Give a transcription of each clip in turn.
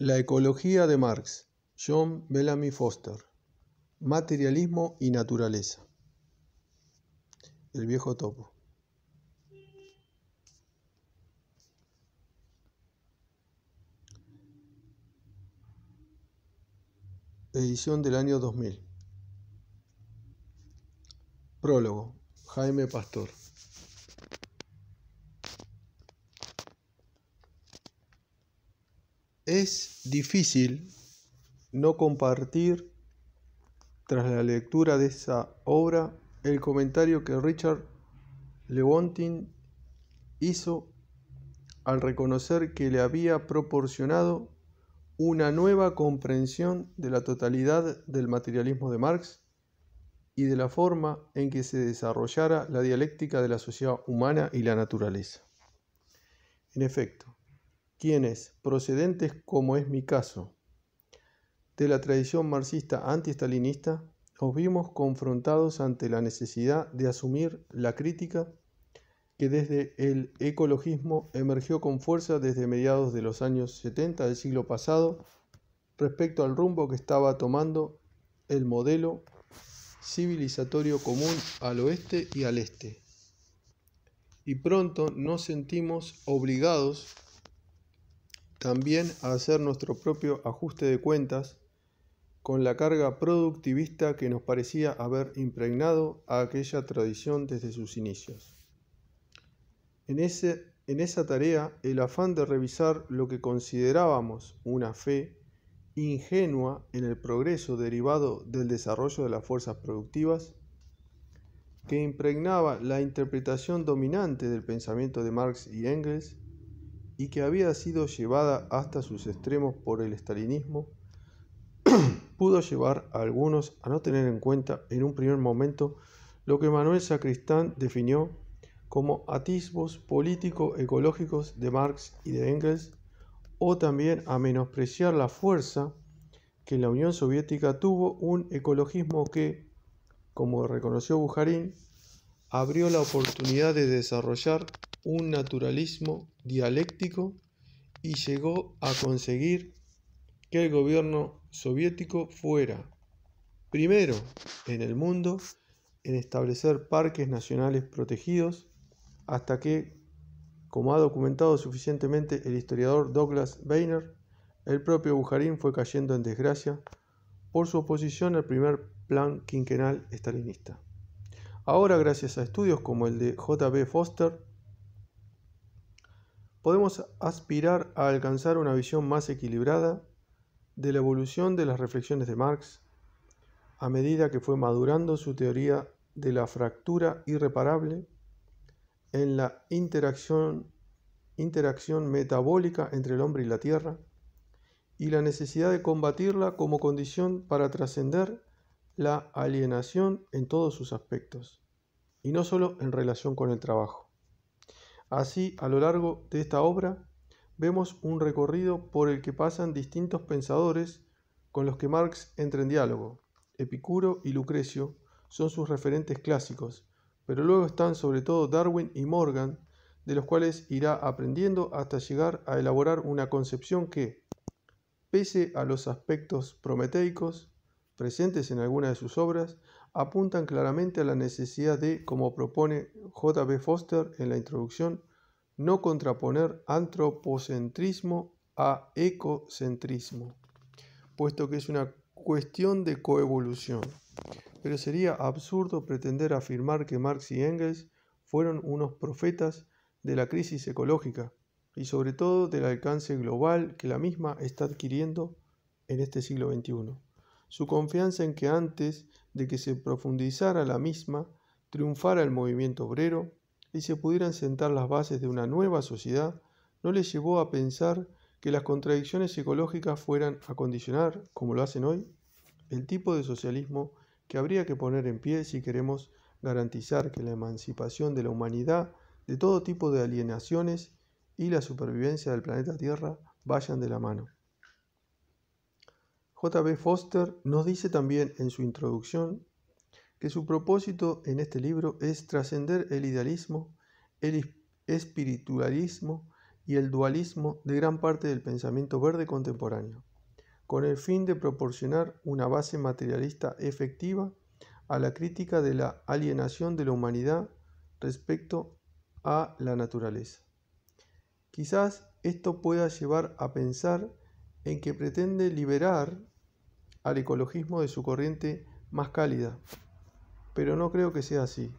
La ecología de Marx, John Bellamy Foster. Materialismo y naturaleza. El viejo topo. Edición del año 2000. Prólogo. Jaime Pastor. Es difícil no compartir, tras la lectura de esa obra, el comentario que Richard Lewontin hizo al reconocer que le había proporcionado una nueva comprensión de la totalidad del materialismo de Marx y de la forma en que se desarrollara la dialéctica de la sociedad humana y la naturaleza. En efecto, quienes, procedentes como es mi caso, de la tradición marxista antiestalinista, nos vimos confrontados ante la necesidad de asumir la crítica que desde el ecologismo emergió con fuerza desde mediados de los años 70 del siglo pasado respecto al rumbo que estaba tomando el modelo civilizatorio común al oeste y al este. Y pronto nos sentimos obligados también a hacer nuestro propio ajuste de cuentas con la carga productivista que nos parecía haber impregnado a aquella tradición desde sus inicios. En, ese, en esa tarea, el afán de revisar lo que considerábamos una fe ingenua en el progreso derivado del desarrollo de las fuerzas productivas, que impregnaba la interpretación dominante del pensamiento de Marx y Engels, y que había sido llevada hasta sus extremos por el estalinismo, pudo llevar a algunos a no tener en cuenta en un primer momento lo que Manuel Sacristán definió como atisbos político-ecológicos de Marx y de Engels, o también a menospreciar la fuerza que la Unión Soviética tuvo un ecologismo que, como reconoció Bujarín, abrió la oportunidad de desarrollar un naturalismo dialéctico y llegó a conseguir que el gobierno soviético fuera primero en el mundo en establecer parques nacionales protegidos hasta que, como ha documentado suficientemente el historiador Douglas Bainer, el propio Bujarín fue cayendo en desgracia por su oposición al primer plan quinquenal estalinista. Ahora, gracias a estudios como el de J.B. Foster, podemos aspirar a alcanzar una visión más equilibrada de la evolución de las reflexiones de Marx a medida que fue madurando su teoría de la fractura irreparable en la interacción, metabólica entre el hombre y la tierra y la necesidad de combatirla como condición para trascender la alienación en todos sus aspectos, y no solo en relación con el trabajo. Así, a lo largo de esta obra, vemos un recorrido por el que pasan distintos pensadores con los que Marx entra en diálogo. Epicuro y Lucrecio son sus referentes clásicos, pero luego están sobre todo Darwin y Morgan, de los cuales irá aprendiendo hasta llegar a elaborar una concepción que, pese a los aspectos prometeicos presentes en alguna de sus obras, apuntan claramente a la necesidad de, como propone J.B. Foster en la introducción, no contraponer antropocentrismo a ecocentrismo, puesto que es una cuestión de coevolución. Pero sería absurdo pretender afirmar que Marx y Engels fueron unos profetas de la crisis ecológica y sobre todo del alcance global que la misma está adquiriendo en este siglo XXI. Su confianza en que antes de que se profundizara la misma, triunfara el movimiento obrero y se pudieran sentar las bases de una nueva sociedad, no les llevó a pensar que las contradicciones ecológicas fueran a condicionar, como lo hacen hoy, el tipo de socialismo que habría que poner en pie si queremos garantizar que la emancipación de la humanidad de todo tipo de alienaciones y la supervivencia del planeta Tierra vayan de la mano. J.B. Foster nos dice también en su introducción que su propósito en este libro es trascender el idealismo, el espiritualismo y el dualismo de gran parte del pensamiento verde contemporáneo, con el fin de proporcionar una base materialista efectiva a la crítica de la alienación de la humanidad respecto a la naturaleza. Quizás esto pueda llevar a pensar en que pretende liberar al ecologismo de su corriente más cálida. Pero no creo que sea así.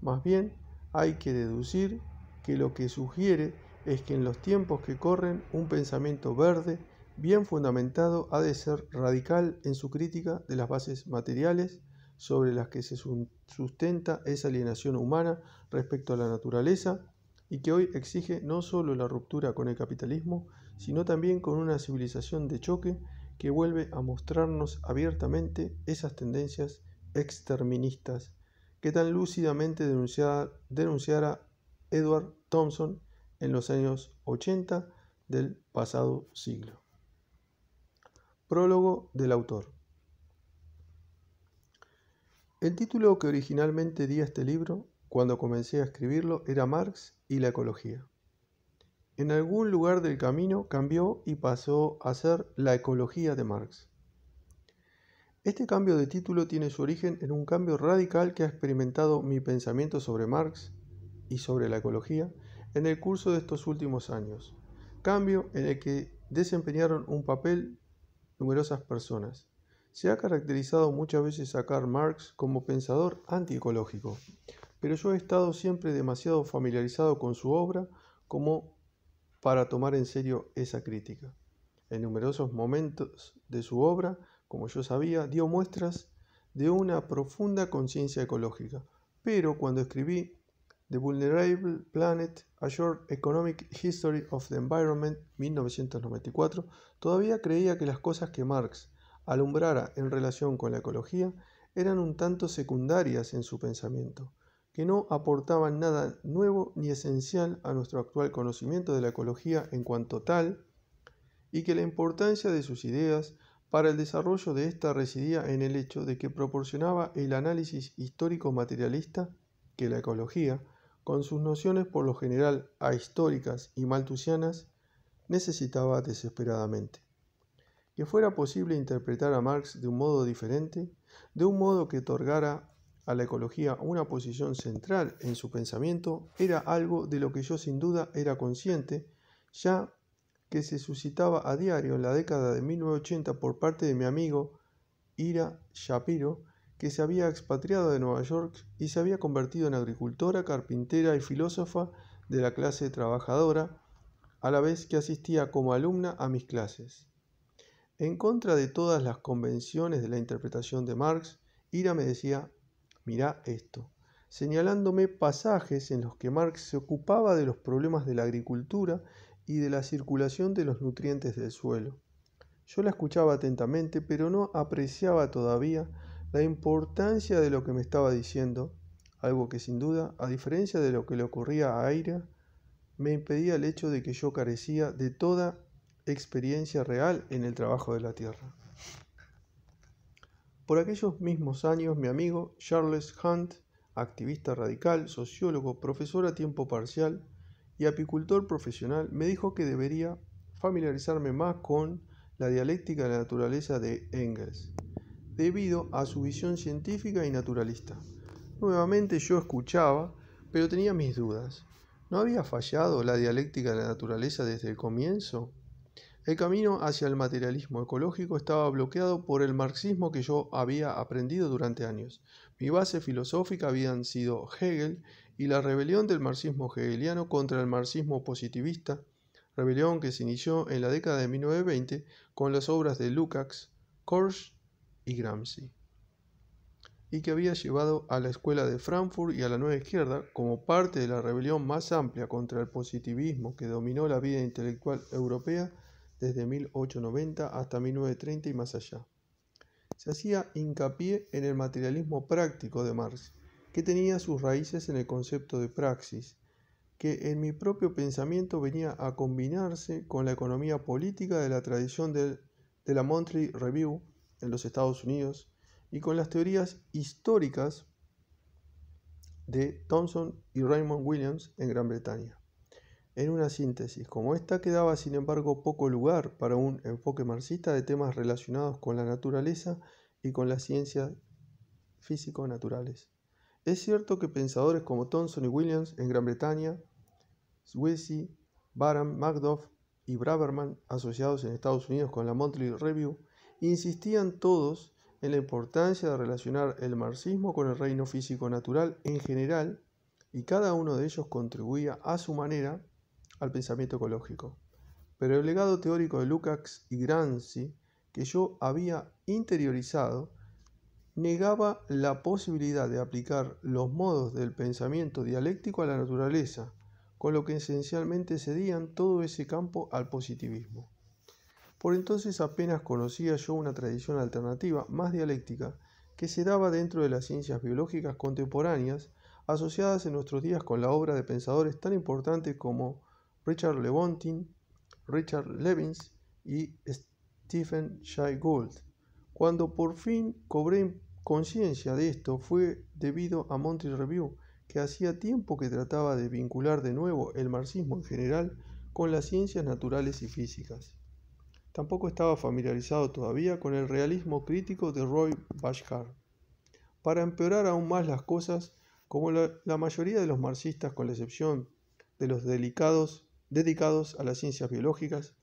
Más bien, hay que deducir que lo que sugiere es que en los tiempos que corren un pensamiento verde bien fundamentado ha de ser radical en su crítica de las bases materiales sobre las que se sustenta esa alienación humana respecto a la naturaleza y que hoy exige no solo la ruptura con el capitalismo, sino también con una civilización de choque que vuelve a mostrarnos abiertamente esas tendencias exterministas que tan lúcidamente denunciara, Edward Thompson en los años 80 del pasado siglo. Prólogo del autor. El título que originalmente di a este libro, cuando comencé a escribirlo, era Marx y la ecología. En algún lugar del camino cambió y pasó a ser La ecología de Marx. Este cambio de título tiene su origen en un cambio radical que ha experimentado mi pensamiento sobre Marx y sobre la ecología en el curso de estos últimos años, cambio en el que desempeñaron un papel numerosas personas. Se ha caracterizado muchas veces a Karl Marx como pensador antiecológico, pero yo he estado siempre demasiado familiarizado con su obra como para tomar en serio esa crítica. En numerosos momentos de su obra, como yo sabía, dio muestras de una profunda conciencia ecológica, pero cuando escribí The Vulnerable Planet, A Short Economic History of the Environment, 1994, todavía creía que las cosas que Marx alumbrara en relación con la ecología eran un tanto secundarias en su pensamiento que no aportaban nada nuevo ni esencial a nuestro actual conocimiento de la ecología en cuanto tal, y que la importancia de sus ideas para el desarrollo de ésta residía en el hecho de que proporcionaba el análisis histórico materialista que la ecología, con sus nociones por lo general ahistóricas y maltusianas, necesitaba desesperadamente. Que fuera posible interpretar a Marx de un modo diferente, de un modo que otorgara la ecología una posición central en su pensamiento era algo de lo que yo sin duda era consciente, ya que se suscitaba a diario en la década de 1980 por parte de mi amigo Ira Shapiro, que se había expatriado de Nueva York y se había convertido en agricultora, carpintera y filósofa de la clase trabajadora, a la vez que asistía como alumna a mis clases. En contra de todas las convenciones de la interpretación de Marx, Ira me decía Mirá esto, señalándome pasajes en los que Marx se ocupaba de los problemas de la agricultura y de la circulación de los nutrientes del suelo. Yo la escuchaba atentamente, pero no apreciaba todavía la importancia de lo que me estaba diciendo, algo que sin duda, a diferencia de lo que le ocurría a Aira, me impedía el hecho de que yo carecía de toda experiencia real en el trabajo de la tierra. Por aquellos mismos años, mi amigo Charles Hunt, activista radical, sociólogo, profesor a tiempo parcial y apicultor profesional, me dijo que debería familiarizarme más con la dialéctica de la naturaleza de Engels, debido a su visión científica y naturalista. Nuevamente yo escuchaba, pero tenía mis dudas. ¿No había fallado la dialéctica de la naturaleza desde el comienzo? El camino hacia el materialismo ecológico estaba bloqueado por el marxismo que yo había aprendido durante años. Mi base filosófica habían sido Hegel y la rebelión del marxismo hegeliano contra el marxismo positivista, rebelión que se inició en la década de 1920 con las obras de Lukács, Korsch y Gramsci y que había llevado a la escuela de Frankfurt y a la nueva izquierda como parte de la rebelión más amplia contra el positivismo que dominó la vida intelectual europea desde 1890 hasta 1930 y más allá. Se hacía hincapié en el materialismo práctico de Marx, que tenía sus raíces en el concepto de praxis, que en mi propio pensamiento venía a combinarse con la economía política de la tradición de la Monthly Review en los Estados Unidos y con las teorías históricas de Thomson y Raymond Williams en Gran Bretaña en una síntesis como esta quedaba sin embargo poco lugar para un enfoque marxista de temas relacionados con la naturaleza y con las ciencias físico-naturales. Es cierto que pensadores como Thomson y Williams en Gran Bretaña, Swissy, Barham, Macduff y Braverman, asociados en Estados Unidos con la Monthly Review, insistían todos en la importancia de relacionar el marxismo con el reino físico natural en general, y cada uno de ellos contribuía a su manera al pensamiento ecológico. Pero el legado teórico de Lukács y Gramsci, que yo había interiorizado, negaba la posibilidad de aplicar los modos del pensamiento dialéctico a la naturaleza, con lo que esencialmente cedían todo ese campo al positivismo. Por entonces apenas conocía yo una tradición alternativa más dialéctica que se daba dentro de las ciencias biológicas contemporáneas, asociadas en nuestros días con la obra de pensadores tan importantes como Richard Levontin, Richard Levins y Stephen Jay Gould. Cuando por fin cobré conciencia de esto fue debido a Monty Review, que hacía tiempo que trataba de vincular de nuevo el marxismo en general con las ciencias naturales y físicas. Tampoco estaba familiarizado todavía con el realismo crítico de Roy Bashkar. Para empeorar aún más las cosas, como la, la mayoría de los marxistas, con la excepción de los delicados dedicados a las ciencias biológicas,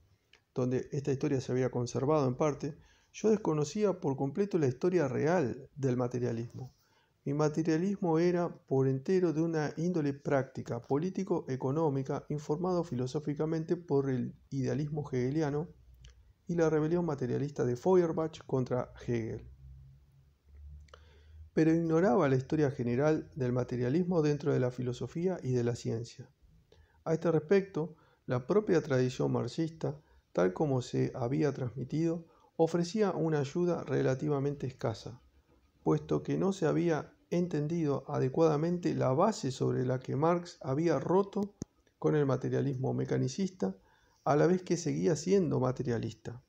donde esta historia se había conservado en parte, yo desconocía por completo la historia real del materialismo. Mi materialismo era por entero de una índole práctica, político-económica, informado filosóficamente por el idealismo hegeliano y la rebelión materialista de Feuerbach contra Hegel. Pero ignoraba la historia general del materialismo dentro de la filosofía y de la ciencia. A este respecto, la propia tradición marxista, tal como se había transmitido, ofrecía una ayuda relativamente escasa, puesto que no se había entendido adecuadamente la base sobre la que Marx había roto con el materialismo mecanicista, a la vez que seguía siendo materialista.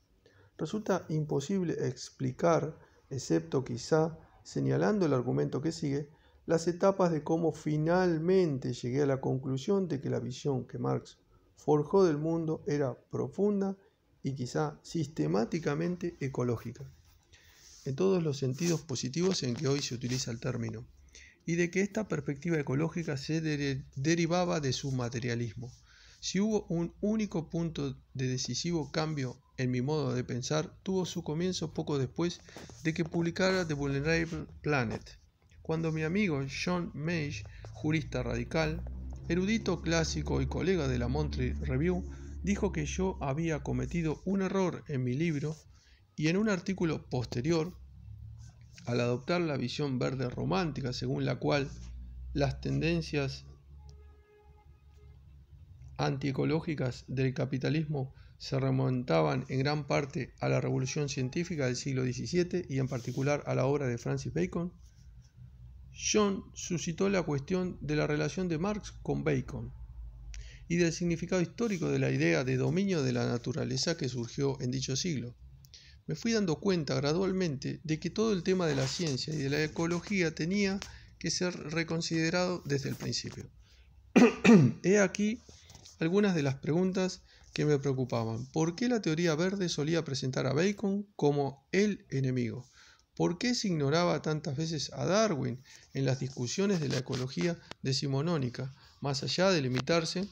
Resulta imposible explicar, excepto quizá señalando el argumento que sigue, las etapas de cómo finalmente llegué a la conclusión de que la visión que Marx forjó del mundo era profunda y quizá sistemáticamente ecológica, en todos los sentidos positivos en que hoy se utiliza el término, y de que esta perspectiva ecológica se derivaba de su materialismo. Si hubo un único punto de decisivo cambio en mi modo de pensar, tuvo su comienzo poco después de que publicara The Vulnerable Planet, cuando mi amigo John Mage, jurista radical, erudito clásico y colega de la Montreal Review, dijo que yo había cometido un error en mi libro y en un artículo posterior, al adoptar la visión verde romántica según la cual las tendencias antiecológicas del capitalismo se remontaban en gran parte a la revolución científica del siglo XVII y en particular a la obra de Francis Bacon, John suscitó la cuestión de la relación de Marx con Bacon y del significado histórico de la idea de dominio de la naturaleza que surgió en dicho siglo. Me fui dando cuenta gradualmente de que todo el tema de la ciencia y de la ecología tenía que ser reconsiderado desde el principio. He aquí algunas de las preguntas que me preocupaban. ¿Por qué la teoría verde solía presentar a Bacon como el enemigo? ¿Por qué se ignoraba tantas veces a Darwin en las discusiones de la ecología decimonónica, más allá de limitarse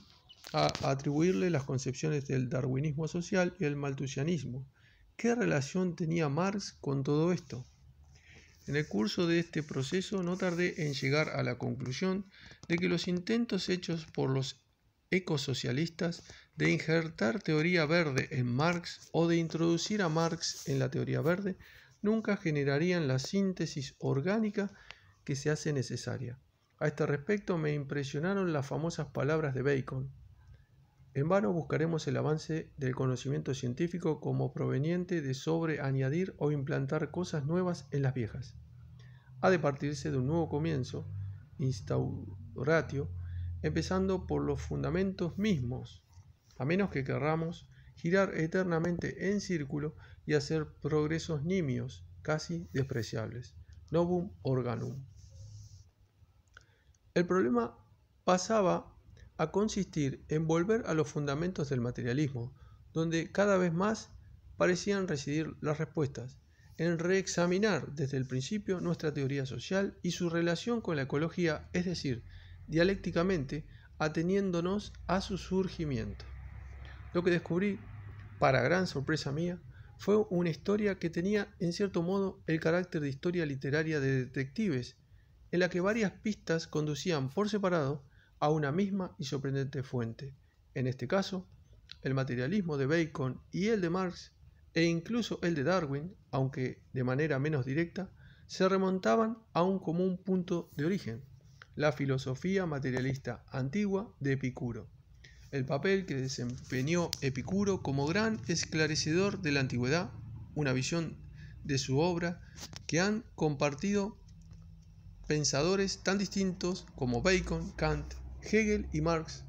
a atribuirle las concepciones del darwinismo social y el maltusianismo? ¿Qué relación tenía Marx con todo esto? En el curso de este proceso no tardé en llegar a la conclusión de que los intentos hechos por los ecosocialistas de injertar teoría verde en Marx o de introducir a Marx en la teoría verde nunca generarían la síntesis orgánica que se hace necesaria. A este respecto me impresionaron las famosas palabras de Bacon. En vano buscaremos el avance del conocimiento científico como proveniente de añadir o implantar cosas nuevas en las viejas. Ha de partirse de un nuevo comienzo, instauratio, empezando por los fundamentos mismos, a menos que querramos girar eternamente en círculo y hacer progresos nimios, casi despreciables. Novum organum. El problema pasaba a consistir en volver a los fundamentos del materialismo, donde cada vez más parecían residir las respuestas, en reexaminar desde el principio nuestra teoría social y su relación con la ecología, es decir, dialécticamente ateniéndonos a su surgimiento. Lo que descubrí, para gran sorpresa mía, fue una historia que tenía, en cierto modo, el carácter de historia literaria de detectives, en la que varias pistas conducían por separado a una misma y sorprendente fuente. En este caso, el materialismo de Bacon y el de Marx, e incluso el de Darwin, aunque de manera menos directa, se remontaban a un común punto de origen, la filosofía materialista antigua de Epicuro el papel que desempeñó Epicuro como gran esclarecedor de la antigüedad, una visión de su obra que han compartido pensadores tan distintos como Bacon, Kant, Hegel y Marx,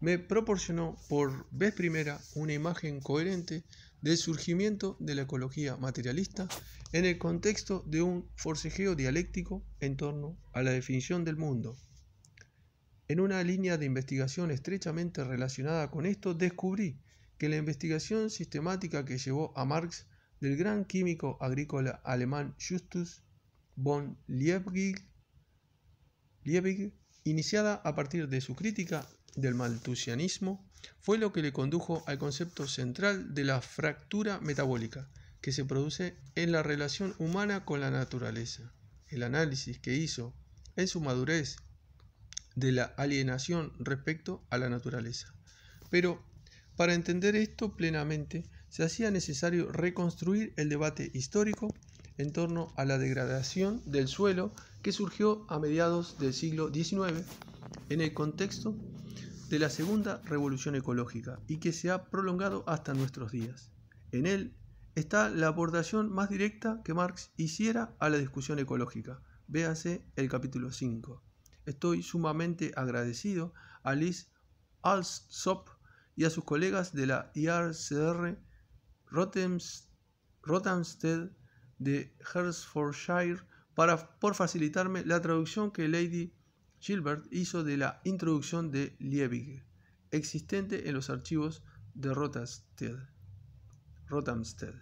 me proporcionó por vez primera una imagen coherente del surgimiento de la ecología materialista en el contexto de un forcejeo dialéctico en torno a la definición del mundo. En una línea de investigación estrechamente relacionada con esto, descubrí que la investigación sistemática que llevó a Marx del gran químico agrícola alemán Justus von Liebig, iniciada a partir de su crítica del maltusianismo, fue lo que le condujo al concepto central de la fractura metabólica que se produce en la relación humana con la naturaleza. El análisis que hizo en su madurez de la alienación respecto a la naturaleza. Pero para entender esto plenamente, se hacía necesario reconstruir el debate histórico en torno a la degradación del suelo que surgió a mediados del siglo XIX en el contexto de la segunda revolución ecológica y que se ha prolongado hasta nuestros días. En él está la abordación más directa que Marx hiciera a la discusión ecológica. Véase el capítulo 5. Estoy sumamente agradecido a Liz Alsop y a sus colegas de la IRCR Rothamsted de Hertfordshire por facilitarme la traducción que Lady Gilbert hizo de la introducción de Liebig, existente en los archivos de Rothamsted.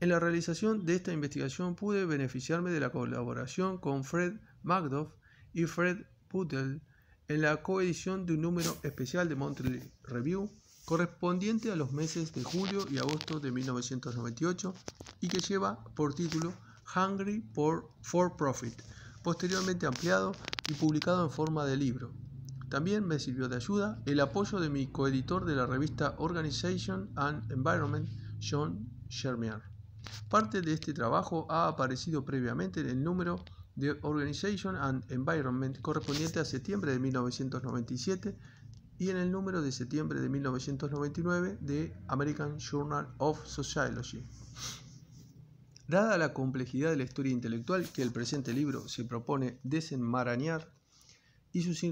En la realización de esta investigación pude beneficiarme de la colaboración con Fred Magdoff, y Fred Pudel en la coedición de un número especial de Montreal Review correspondiente a los meses de julio y agosto de 1998 y que lleva por título Hungry for, for Profit, posteriormente ampliado y publicado en forma de libro. También me sirvió de ayuda el apoyo de mi coeditor de la revista Organization and Environment, John Shermier. Parte de este trabajo ha aparecido previamente en el número The Organization and Environment correspondiente a septiembre de 1997 y en el número de septiembre de 1999 de American Journal of Sociology. Dada la complejidad de la historia intelectual que el presente libro se propone desenmarañar y sus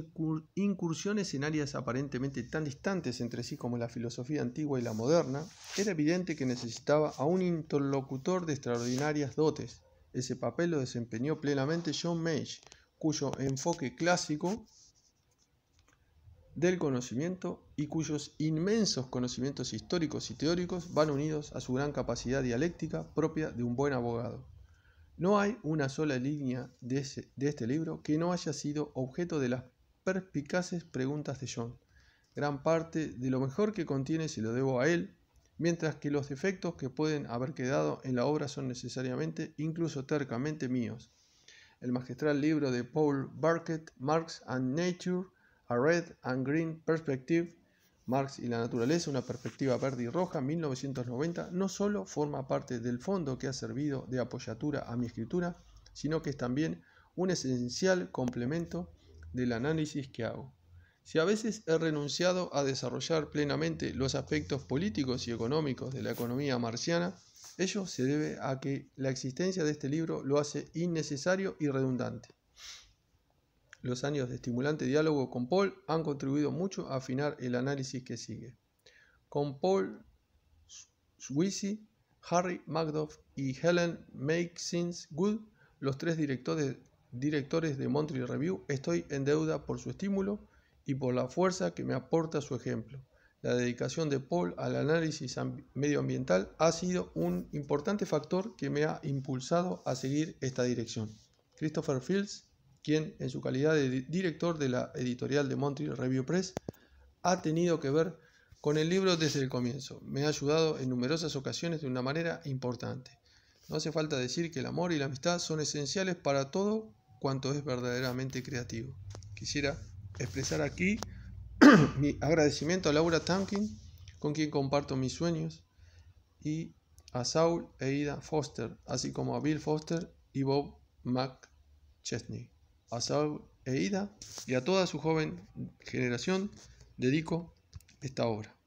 incursiones en áreas aparentemente tan distantes entre sí como la filosofía antigua y la moderna, era evidente que necesitaba a un interlocutor de extraordinarias dotes ese papel lo desempeñó plenamente John Mage, cuyo enfoque clásico del conocimiento y cuyos inmensos conocimientos históricos y teóricos van unidos a su gran capacidad dialéctica propia de un buen abogado. No hay una sola línea de, de este libro que no haya sido objeto de las perspicaces preguntas de John. Gran parte de lo mejor que contiene se lo debo a él, mientras que los defectos que pueden haber quedado en la obra son necesariamente, incluso tercamente, míos. El magistral libro de Paul Barkett, Marx and Nature, A Red and Green Perspective, Marx y la naturaleza, una perspectiva verde y roja, 1990, no solo forma parte del fondo que ha servido de apoyatura a mi escritura, sino que es también un esencial complemento del análisis que hago. Si a veces he renunciado a desarrollar plenamente los aspectos políticos y económicos de la economía marciana, ello se debe a que la existencia de este libro lo hace innecesario y redundante. Los años de estimulante diálogo con Paul han contribuido mucho a afinar el análisis que sigue. Con Paul Swissy, Harry Macduff y Helen Makesins Good, los tres directores, directores de Montreal Review, estoy en deuda por su estímulo y por la fuerza que me aporta su ejemplo. La dedicación de Paul al análisis medioambiental ha sido un importante factor que me ha impulsado a seguir esta dirección. Christopher Fields, quien en su calidad de director de la editorial de Montreal Review Press, ha tenido que ver con el libro desde el comienzo. Me ha ayudado en numerosas ocasiones de una manera importante. No hace falta decir que el amor y la amistad son esenciales para todo cuanto es verdaderamente creativo. Quisiera expresar aquí mi agradecimiento a Laura Tankin, con quien comparto mis sueños, y a Saul e Ida Foster, así como a Bill Foster y Bob McChesney. A Saul e Ida y a toda su joven generación dedico esta obra.